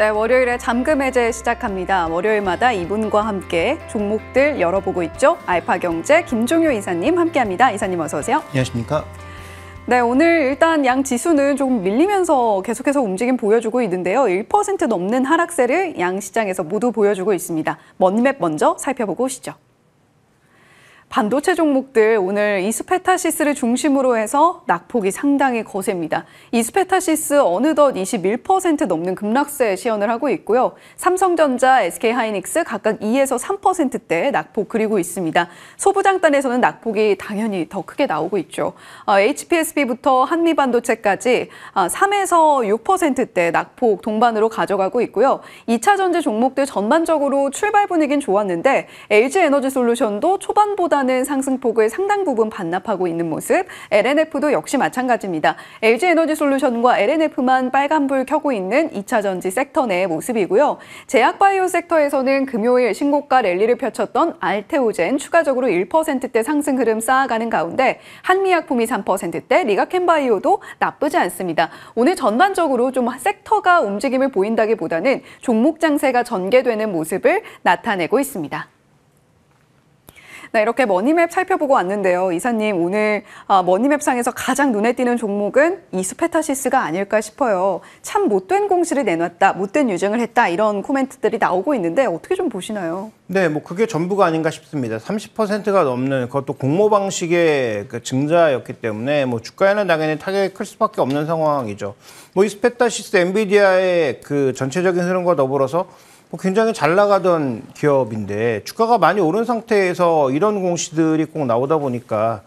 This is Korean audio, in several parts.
네, 월요일에 잠금 해제 시작합니다. 월요일마다 이분과 함께 종목들 열어보고 있죠. 알파경제 김종효 이사님 함께합니다. 이사님 어서 오세요. 안녕하십니까. 네, 오늘 일단 양 지수는 조금 밀리면서 계속해서 움직임 보여주고 있는데요. 1% 넘는 하락세를 양 시장에서 모두 보여주고 있습니다. 먼맵 먼저 살펴보고 오시죠. 반도체 종목들 오늘 이스페타시스를 중심으로 해서 낙폭이 상당히 거셉니다. 이스페타시스 어느덧 21% 넘는 급락세 시연을 하고 있고요. 삼성전자, SK하이닉스 각각 2에서 3%대 낙폭 그리고 있습니다. 소부장단에서는 낙폭이 당연히 더 크게 나오고 있죠. HPSB부터 어, 한미반도체까지 3에서 어, 6%대 낙폭 동반으로 가져가고 있고요. 2차 전지 종목들 전반적으로 출발 분위기는 좋았는데 LG에너지솔루션도 초반보다 주가는 상승폭을 상당 부분 반납하고 있는 모습, LNF도 역시 마찬가지입니다. LG에너지솔루션과 LNF만 빨간불 켜고 있는 2차전지 섹터 내 모습이고요. 제약바이오 섹터에서는 금요일 신고가 랠리를 펼쳤던 알테오젠 추가적으로 1%대 상승 흐름 쌓아가는 가운데 한미약품이 3%대, 리가캔바이오도 나쁘지 않습니다. 오늘 전반적으로 좀 섹터가 움직임을 보인다기보다는 종목 장세가 전개되는 모습을 나타내고 있습니다. 네, 이렇게 머니맵 살펴보고 왔는데요. 이사님, 오늘 아, 머니맵상에서 가장 눈에 띄는 종목은 이스페타시스가 아닐까 싶어요. 참 못된 공시를 내놨다, 못된 유증을 했다, 이런 코멘트들이 나오고 있는데 어떻게 좀 보시나요? 네, 뭐 그게 전부가 아닌가 싶습니다. 30%가 넘는 그것도 공모 방식의 그 증자였기 때문에 뭐 주가에는 당연히 타격이 클 수밖에 없는 상황이죠. 뭐 이스페타시스 엔비디아의 그 전체적인 흐름과 더불어서 뭐 굉장히 잘 나가던 기업인데 주가가 많이 오른 상태에서 이런 공시들이 꼭 나오다 보니까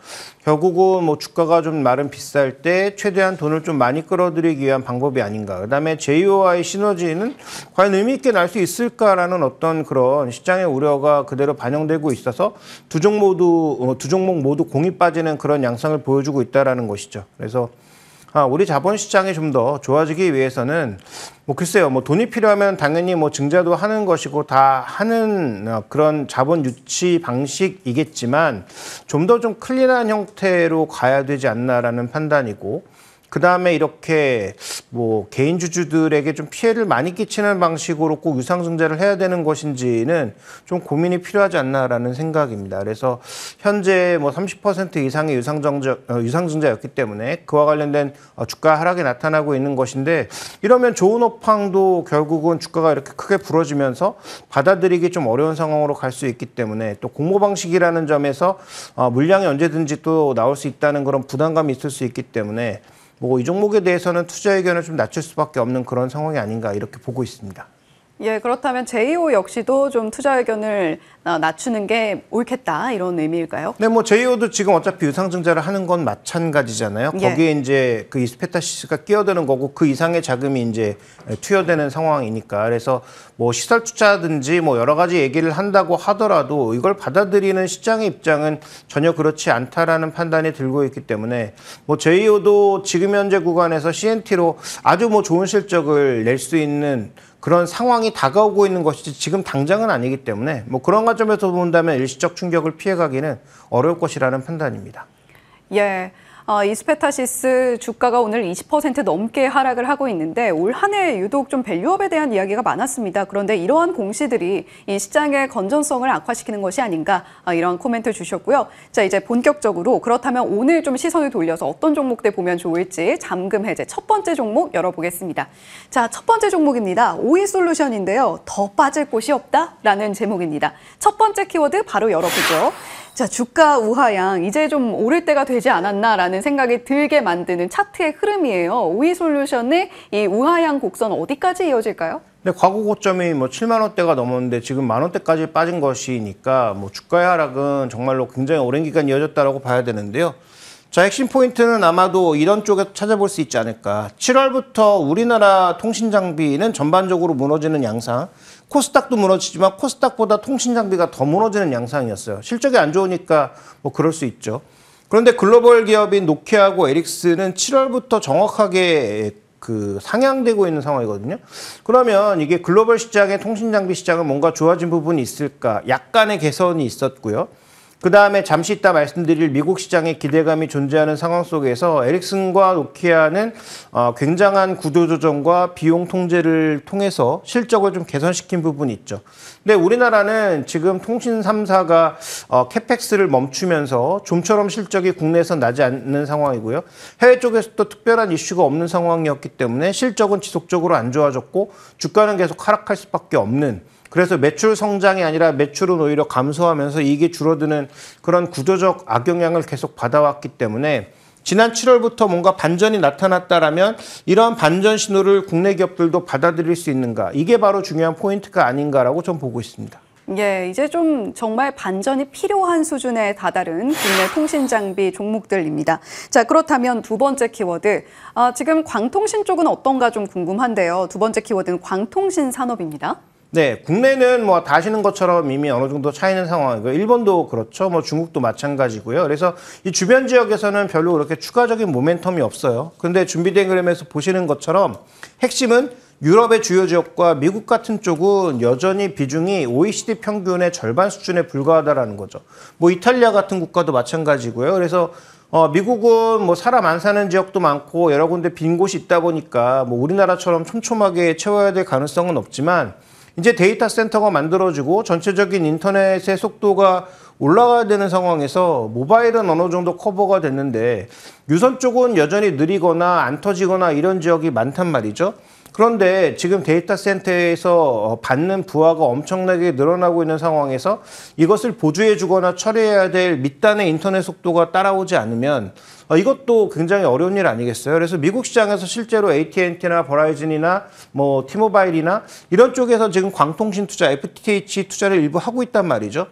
결국은 뭐 주가가 좀 마른 비쌀 때 최대한 돈을 좀 많이 끌어들이기 위한 방법이 아닌가. 그다음에 JOI 시너지는 과연 의미 있게 날 수 있을까라는 어떤 그런 시장의 우려가 그대로 반영되고 있어서 두종 모두 어, 두 종목 모두 공이 빠지는 그런 양상을 보여주고 있다라는 것이죠. 그래서 아, 우리 자본시장이 좀 더 좋아지기 위해서는 뭐 글쎄요 뭐 돈이 필요하면 당연히 뭐 증자도 하는 것이고 다 하는 어, 그런 자본 유치 방식이겠지만 좀 더좀 좀 클린한 형태로 가야 되지 않나라는 판단이고 그 다음에 이렇게 뭐 개인 주주들에게 좀 피해를 많이 끼치는 방식으로 꼭 유상증자를 해야 되는 것인지는 좀 고민이 필요하지 않나라는 생각입니다. 그래서 현재 뭐 30% 이상의 유상증자, 어, 유상증자였기 때문에 그와 관련된 어, 주가 하락이 나타나고 있는 것인데 이러면 좋은 업황도 결국은 주가가 이렇게 크게 부러지면서 받아들이기 좀 어려운 상황으로 갈 수 있기 때문에 또 공모 방식이라는 점에서 어, 물량이 언제든지 또 나올 수 있다는 그런 부담감이 있을 수 있기 때문에 뭐이 종목에 대해서는 투자 의견을 좀 낮출 수밖에 없는 그런 상황이 아닌가 이렇게 보고 있습니다. 예, 그렇다면 JO 역시도 좀 투자 의견을 어, 낮추는 게 옳겠다 이런 의미일까요? 네, 뭐 JO도 지금 어차피 유상증자를 하는 건 마찬가지잖아요. 예. 거기에 이제 그 이스페타시스가 끼어드는 거고 그 이상의 자금이 이제 투여되는 상황이니까 그래서 뭐 시설 투자든지 뭐 여러 가지 얘기를 한다고 하더라도 이걸 받아들이는 시장의 입장은 전혀 그렇지 않다라는 판단이 들고 있기 때문에 뭐 JO도 지금 현재 구간에서 CNT로 아주 뭐 좋은 실적을 낼 수 있는 그런 상황이 다가오고 있는 것이지 지금 당장은 아니기 때문에 뭐 그런 관점에서 본다면 일시적 충격을 피해가기는 어려울 것이라는 판단입니다. 예. 아, 어, 이스페타시스 주가가 오늘 20% 넘게 하락을 하고 있는데 올 한 해 유독 좀 밸류업에 대한 이야기가 많았습니다. 그런데 이러한 공시들이 이 시장의 건전성을 악화시키는 것이 아닌가 아, 이런 코멘트 주셨고요. 자 이제 본격적으로 그렇다면 오늘 좀 시선을 돌려서 어떤 종목들 보면 좋을지 잠금 해제 첫 번째 종목 열어보겠습니다. 자 첫 번째 종목입니다. 오이 솔루션인데요. 더 빠질 곳이 없다라는 제목입니다. 첫 번째 키워드 바로 열어보죠. 자, 주가 우하향 이제 좀 오를 때가 되지 않았나라는 생각이 들게 만드는 차트의 흐름이에요. 오이솔루션의 이 우하향 곡선 어디까지 이어질까요? 네, 과거 고점이 뭐 7만 원대가 넘었는데 지금 만 원대까지 빠진 것이니까 뭐 주가의 하락은 정말로 굉장히 오랜 기간 이어졌다라고 봐야 되는데요. 자, 핵심 포인트는 아마도 이런 쪽에 찾아볼 수 있지 않을까. 7월부터 우리나라 통신 장비는 전반적으로 무너지는 양상. 코스닥도 무너지지만 코스닥보다 통신 장비가 더 무너지는 양상이었어요. 실적이 안 좋으니까 뭐 그럴 수 있죠. 그런데 글로벌 기업인 노키아하고 에릭스는 7월부터 정확하게 그 상향되고 있는 상황이거든요. 그러면 이게 글로벌 시장의 통신 장비 시장은 뭔가 좋아진 부분이 있을까? 약간의 개선이 있었고요. 그 다음에 잠시 있다 말씀드릴 미국 시장의 기대감이 존재하는 상황 속에서 에릭슨과 노키아는 어, 굉장한 구조조정과 비용 통제를 통해서 실적을 좀 개선시킨 부분이 있죠. 근데 우리나라는 지금 통신 3사가 캐펙스를 어, 멈추면서 좀처럼 실적이 국내에서 나지 않는 상황이고요. 해외 쪽에서도 특별한 이슈가 없는 상황이었기 때문에 실적은 지속적으로 안 좋아졌고 주가는 계속 하락할 수밖에 없는 그래서 매출 성장이 아니라 매출은 오히려 감소하면서 이익이 줄어드는 그런 구조적 악영향을 계속 받아왔기 때문에 지난 7월부터 뭔가 반전이 나타났다라면 이러한 반전 신호를 국내 기업들도 받아들일 수 있는가 이게 바로 중요한 포인트가 아닌가라고 좀 보고 있습니다. 예, 이제 좀 정말 반전이 필요한 수준에 다다른 국내 통신 장비 종목들입니다. 자, 그렇다면 두 번째 키워드. 아, 지금 광통신 쪽은 어떤가 좀 궁금한데요. 두 번째 키워드는 광통신 산업입니다. 네, 국내는 뭐 다시는 것처럼 이미 어느 정도 차이는 상황이고 그 일본도 그렇죠. 뭐 중국도 마찬가지고요. 그래서 이 주변 지역에서는 별로 그렇게 추가적인 모멘텀이 없어요. 근데 준비된 그램에서 보시는 것처럼 핵심은 유럽의 주요 지역과 미국 같은 쪽은 여전히 비중이 OECD 평균의 절반 수준에 불과하다라는 거죠. 뭐 이탈리아 같은 국가도 마찬가지고요. 그래서 어, 미국은 뭐 사람 안 사는 지역도 많고 여러 군데 빈 곳이 있다 보니까 뭐 우리나라처럼 촘촘하게 채워야 될 가능성은 없지만 이제 데이터 센터가 만들어지고 전체적인 인터넷의 속도가 올라가야 되는 상황에서 모바일은 어느 정도 커버가 됐는데 유선 쪽은 여전히 느리거나 안 터지거나 이런 지역이 많단 말이죠. 그런데 지금 데이터 센터에서 어, 받는 부하가 엄청나게 늘어나고 있는 상황에서 이것을 보조해 주거나 처리해야 될 밑단의 인터넷 속도가 따라오지 않으면 어, 이것도 굉장히 어려운 일 아니겠어요? 그래서 미국 시장에서 실제로 AT&T나 버라이즌이나 뭐 티모바일이나 이런 쪽에서 지금 광통신 투자, FTH 투자를 일부 하고 있단 말이죠.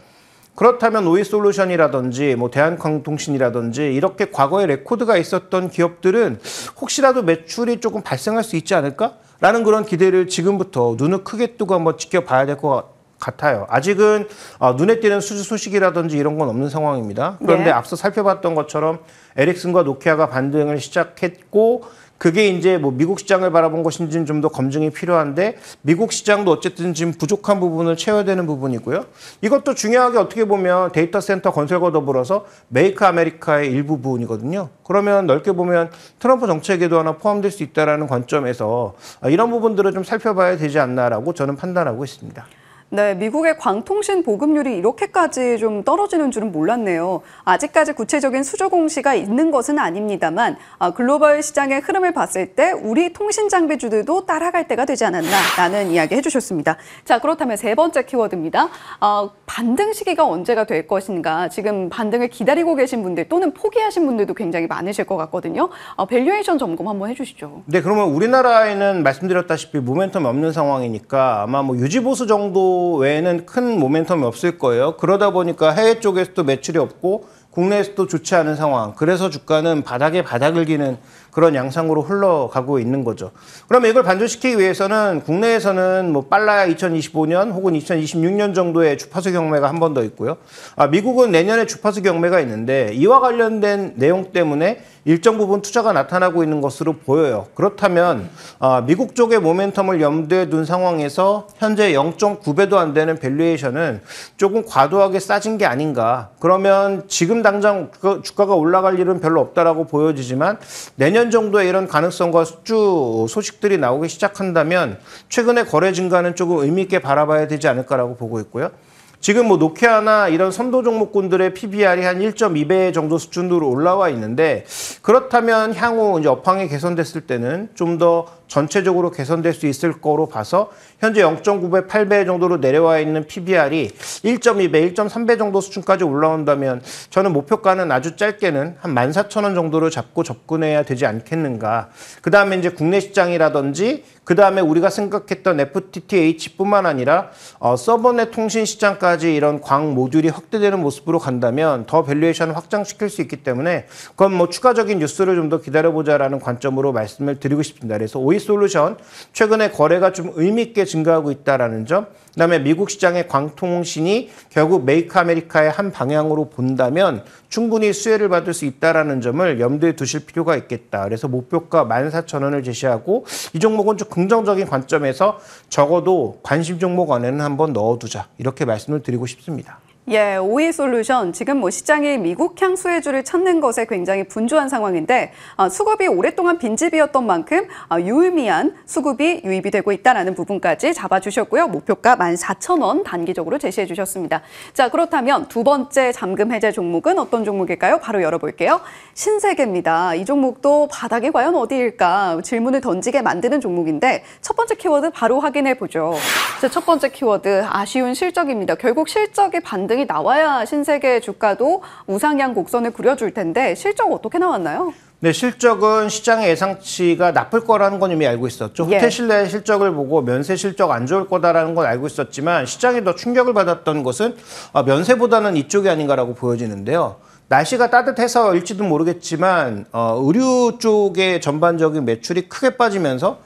그렇다면 오이솔루션이라든지 뭐 대한광통신이라든지 이렇게 과거에 레코드가 있었던 기업들은 혹시라도 매출이 조금 발생할 수 있지 않을까라는 그런 기대를 지금부터 눈을 크게 뜨고 한번 지켜봐야 될 것 같아요. 같아요. 아직은 어, 눈에 띄는 수주 소식이라든지 이런 건 없는 상황입니다. 그런데 네. 앞서 살펴봤던 것처럼 에릭슨과 노키아가 반등을 시작했고 그게 이제 뭐 미국 시장을 바라본 것인지는 좀 더 검증이 필요한데 미국 시장도 어쨌든 지금 부족한 부분을 채워야 되는 부분이고요. 이것도 중요하게 어떻게 보면 데이터 센터 건설과 더불어서 메이크 아메리카의 일부분이거든요. 그러면 넓게 보면 트럼프 정책에도 하나 포함될 수 있다라는 관점에서 이런 부분들을 좀 살펴봐야 되지 않나라고 저는 판단하고 있습니다. 네, 미국의 광통신 보급률이 이렇게까지 좀 떨어지는 줄은 몰랐네요. 아직까지 구체적인 수조 공시가 있는 것은 아닙니다만 아, 글로벌 시장의 흐름을 봤을 때 우리 통신 장비주들도 따라갈 때가 되지 않았나라는 이야기 해주셨습니다. 자, 그렇다면 세 번째 키워드입니다. 아, 반등 시기가 언제가 될 것인가? 지금 반등을 기다리고 계신 분들 또는 포기하신 분들도 굉장히 많으실 것 같거든요. 아, 밸류에이션 점검 한번 해주시죠. 네, 그러면 우리나라에는 말씀드렸다시피 모멘텀이 없는 상황이니까 아마 뭐 유지보수 정도 외에는 큰 모멘텀이 없을 거예요. 그러다 보니까 해외 쪽에서도 매출이 없고 국내에서도 좋지 않은 상황. 그래서 주가는 바닥에 바닥을 기는 그런 양상으로 흘러가고 있는 거죠. 그러면 이걸 반전시키기 위해서는 국내에서는 뭐 빨라야 2025년 혹은 2026년 정도에 주파수 경매가 한 번 더 있고요. 아, 미국은 내년에 주파수 경매가 있는데 이와 관련된 내용 때문에 일정 부분 투자가 나타나고 있는 것으로 보여요. 그렇다면 아, 미국 쪽의 모멘텀을 염두에 둔 상황에서 현재 0.9배도 안 되는 밸류에이션은 조금 과도하게 싸진 게 아닌가. 그러면 지금 당장 주가가 올라갈 일은 별로 없다라고 보여지지만 내년 내년 정도에 이런 가능성과 쭉 소식들이 나오기 시작한다면 최근에 거래 증가는 조금 의미 있게 바라봐야 되지 않을까라고 보고 있고요. 지금 뭐 노키아나 이런 선도 종목군들의 PBR이 한 1.2배 정도 수준으로 올라와 있는데 그렇다면 향후 이제 업황이 개선됐을 때는 좀더 전체적으로 개선될 수 있을 거로 봐서 현재 0.9배, 8배 정도로 내려와 있는 PBR이 1.2배, 1.3배 정도 수준까지 올라온다면 저는 목표가는 아주 짧게는 한 14,000원 정도로 잡고 접근해야 되지 않겠는가. 그 다음에 이제 국내 시장이라든지 그 다음에 우리가 생각했던 FTTH뿐만 아니라 어, 서버넷 통신 시장까지 이런 광 모듈이 확대되는 모습으로 간다면 더 밸류에이션을 확장시킬 수 있기 때문에 그건 뭐 추가적인 뉴스를 좀 더 기다려보자라는 관점으로 말씀을 드리고 싶습니다. 그래서 오이 솔루션 최근에 거래가 좀 의미 있게 증가하고 있다라는 점. 그다음에 미국 시장의 광통신이 결국 메이크 아메리카의 한 방향으로 본다면 충분히 수혜를 받을 수 있다라는 점을 염두에 두실 필요가 있겠다. 그래서 목표가 14,000원을 제시하고 이 종목은 좀 긍정적인 관점에서 적어도 관심 종목 안에는 한번 넣어두자 이렇게 말씀을 드리고 싶습니다. 예, 오이 솔루션 지금 뭐 시장이 미국 향수해주를 찾는 것에 굉장히 분주한 상황인데 아, 수급이 오랫동안 빈집이었던 만큼 아, 유의미한 수급이 유입이 되고 있다라는 부분까지 잡아주셨고요. 목표가 14,000원 단기적으로 제시해 주셨습니다. 자, 그렇다면 두 번째 잠금 해제 종목은 어떤 종목일까요? 바로 열어볼게요. 신세계입니다. 이 종목도 바닥이 과연 어디일까 질문을 던지게 만드는 종목인데 첫 번째 키워드 바로 확인해 보죠. 자, 첫 번째 키워드 아쉬운 실적입니다. 결국 실적이 반등 반등이 나와야 신세계 주가도 우상향 곡선을 그려줄 텐데 실적 어떻게 나왔나요? 네, 실적은 시장의 예상치가 나쁠 거라는 건 이미 알고 있었죠. 호텔 예. 실내 실적을 보고 면세 실적 안 좋을 거다라는 건 알고 있었지만 시장이 더 충격을 받았던 것은 어, 면세보다는 이쪽이 아닌가라고 보여지는데요. 날씨가 따뜻해서일지도 모르겠지만 어, 의류 쪽의 전반적인 매출이 크게 빠지면서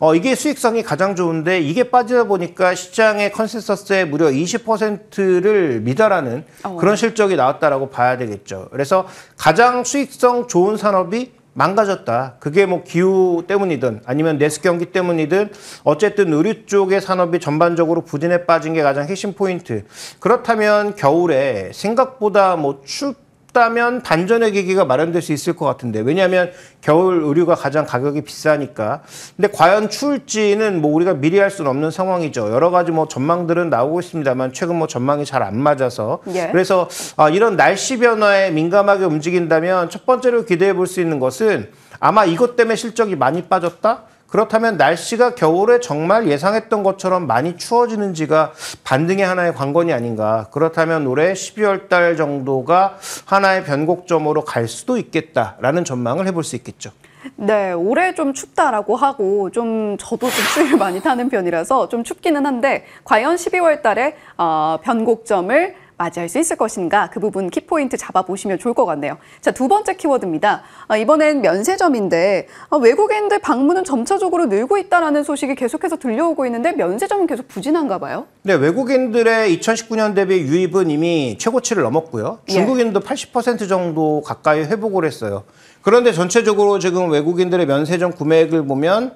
어, 이게 수익성이 가장 좋은데 이게 빠지다 보니까 시장의 컨센서스에 무려 20%를 미달하는 어. 그런 실적이 나왔다라고 봐야 되겠죠. 그래서 가장 수익성 좋은 산업이 망가졌다. 그게 뭐 기후 때문이든 아니면 내수 경기 때문이든 어쨌든 의류 쪽의 산업이 전반적으로 부진에 빠진 게 가장 핵심 포인트. 그렇다면 겨울에 생각보다 뭐 춥, 다면 반전의 계기가 마련될 수 있을 것 같은데 왜냐하면 겨울 의류가 가장 가격이 비싸니까 근데 과연 추울지는 뭐 우리가 미리 할 수는 없는 상황이죠 여러 가지 뭐 전망들은 나오고 있습니다만 최근 뭐 전망이 잘 안 맞아서 예. 그래서 아, 이런 날씨 변화에 민감하게 움직인다면 첫 번째로 기대해 볼 수 있는 것은 아마 이것 때문에 실적이 많이 빠졌다 그렇다면 날씨가 겨울에 정말 예상했던 것처럼 많이 추워지는지가 반등의 하나의 관건이 아닌가. 그렇다면 올해 12월 달 정도가 하나의 변곡점으로 갈 수도 있겠다라는 전망을 해볼 수 있겠죠. 네, 올해 좀 춥다라고 하고 좀 저도 좀 추위를 많이 타는 편이라서 좀 춥기는 한데 과연 12월 달에 어, 변곡점을 맞이할 수 있을 것인가 그 부분 키포인트 잡아보시면 좋을 것 같네요. 자, 두 번째 키워드입니다. 아, 이번엔 면세점인데 아, 외국인들 방문은 점차적으로 늘고 있다는 소식이 계속해서 들려오고 있는데 면세점은 계속 부진한가 봐요? 네, 외국인들의 2019년 대비 유입은 이미 최고치를 넘었고요. 예. 중국인도 예. 80% 정도 가까이 회복을 했어요. 그런데 전체적으로 지금 외국인들의 면세점 구매액을 보면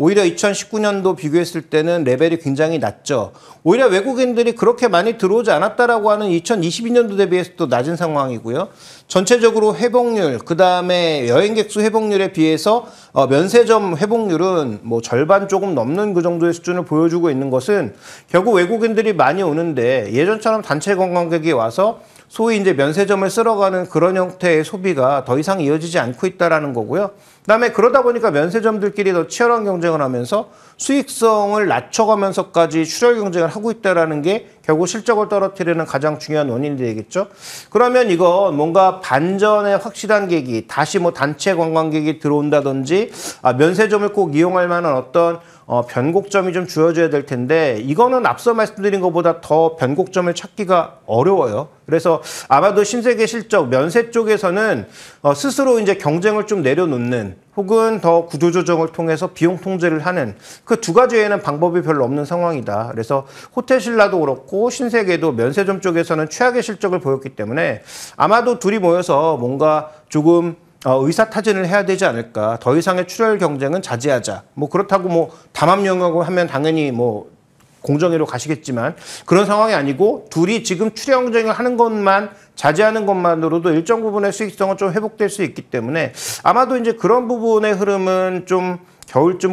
오히려 2019년도 비교했을 때는 레벨이 굉장히 낮죠. 오히려 외국인들이 그렇게 많이 들어오지 않았다라고 하는 2022년도 대비해서 또 낮은 상황이고요. 전체적으로 회복률, 그 다음에 여행객 수 회복률에 비해서 어, 면세점 회복률은 뭐 절반 조금 넘는 그 정도의 수준을 보여주고 있는 것은 결국 외국인들이 많이 오는데 예전처럼 단체 관광객이 와서 소위 이제 면세점을 쓸어가는 그런 형태의 소비가 더 이상 이어지지 않고 있다라 거고요. 그다음에 그러다 보니까 면세점들끼리 더 치열한 경쟁을 하면서 수익성을 낮춰가면서까지 출혈 경쟁을 하고 있다라는 게 결국 실적을 떨어뜨리는 가장 중요한 원인이 되겠죠. 그러면 이거 뭔가 반전의 확실한 계기, 다시 뭐 단체 관광객이 들어온다든지 아, 면세점을 꼭 이용할 만한 어떤 어, 변곡점이 좀 주어져야 될 텐데 이거는 앞서 말씀드린 것보다 더 변곡점을 찾기가 어려워요. 그래서 아마도 신세계 실적 면세 쪽에서는 어, 스스로 이제 경쟁을 좀 내려놓는 혹은 더 구조조정을 통해서 비용 통제를 하는 그 두 가지 에는 방법이 별로 없는 상황이다. 그래서 호텔신라도 그렇고 신세계도 면세점 쪽에서는 최악의 실적을 보였기 때문에 아마도 둘이 모여서 뭔가 조금 어, 의사 타진을 해야 되지 않을까. 더 이상의 출혈 경쟁은 자제하자. 뭐 그렇다고 뭐담합영역을 하면 당연히 뭐 공정위로 가시겠지만 그런 상황이 아니고 둘이 지금 출혈 경쟁을 하는 것만 자제하는 것만으로도 일정 부분의 수익성은 좀 회복될 수 있기 때문에 아마도 이제 그런 부분의 흐름은 좀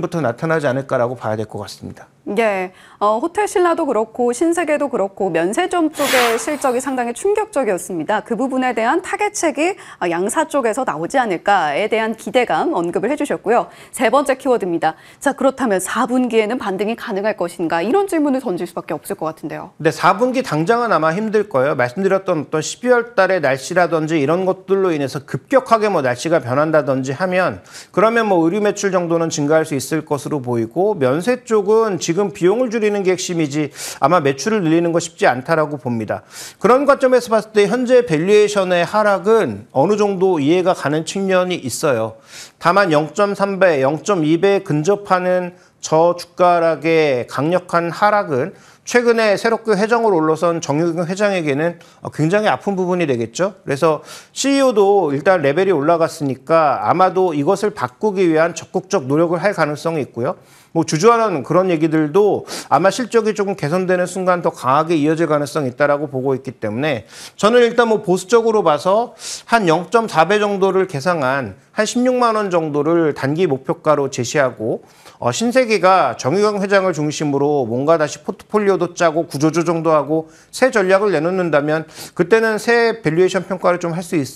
겨울쯤부터 나타나지 않을까라고 봐야 될 것 같습니다. 예, 어, 호텔 신라도 그렇고 신세계도 그렇고 면세점 쪽의 실적이 상당히 충격적이었습니다. 그 부분에 대한 타겟책이 양사 쪽에서 나오지 않을까에 대한 기대감 언급을 해주셨고요. 세 번째 키워드입니다. 자, 그렇다면 4분기에는 반등이 가능할 것인가 이런 질문을 던질 수밖에 없을 것 같은데요. 네, 4분기 당장은 아마 힘들 거예요. 말씀드렸던 어떤 12월 12월 달에 날씨라든지 이런 것들로 인해서 급격하게 뭐 날씨가 변한다든지 하면 그러면 뭐 의류 매출 정도는 증가할 수 있을 것으로 보이고 면세 쪽은 지금 비용을 줄이는 게 핵심이지 아마 매출을 늘리는 거 쉽지 않다라고 봅니다. 그런 관점에서 봤을 때 현재 밸류에이션의 하락은 어느 정도 이해가 가는 측면이 있어요. 다만 0.3배, 0 2배 근접하는 저 주가락의 강력한 하락은 최근에 새롭게 회장으로 올라선 정유경 회장에게는 어, 굉장히 아픈 부분이 되겠죠. 그래서 CEO도 일단 레벨이 올라갔으니까 아마도 이것을 바꾸기 위한 적극적 노력을 할 가능성이 있고요. 뭐 주저하는 그런 얘기들도 아마 실적이 조금 개선되는 순간 더 강하게 이어질 가능성이 있다라고 보고 있기 때문에 저는 일단 뭐 보수적으로 봐서 한 0.4배 정도를 계상한 한 16만 원 정도를 단기 목표가로 제시하고 어, 신세계가 정유경 회장을 중심으로 뭔가 다시 포트폴리오도 짜고 구조조정도 하고 새 전략을 내놓는다면 그때는 새 밸류에이션 평가를 좀 할 수 있.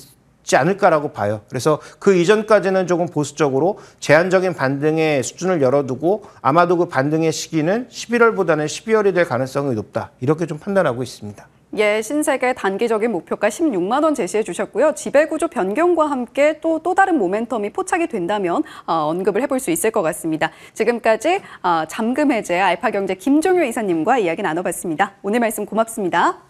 있지 않을까라고 봐요. 그래서 그 이전까지는 조금 보수적으로 제한적인 반등의 수준을 열어두고 아마도 그 반등의 시기는 11월보다는 12월이 될 가능성이 높다. 이렇게 좀 판단하고 있습니다. 예, 신세계 단기적인 목표가 16만 원 제시해 주셨고요. 지배구조 변경과 함께 또, 또 다른 모멘텀이 포착이 된다면 어, 언급을 해볼 수 있을 것 같습니다. 지금까지 어, 잠금해제 알파경제 김종효 이사님과 이야기 나눠봤습니다. 오늘 말씀 고맙습니다.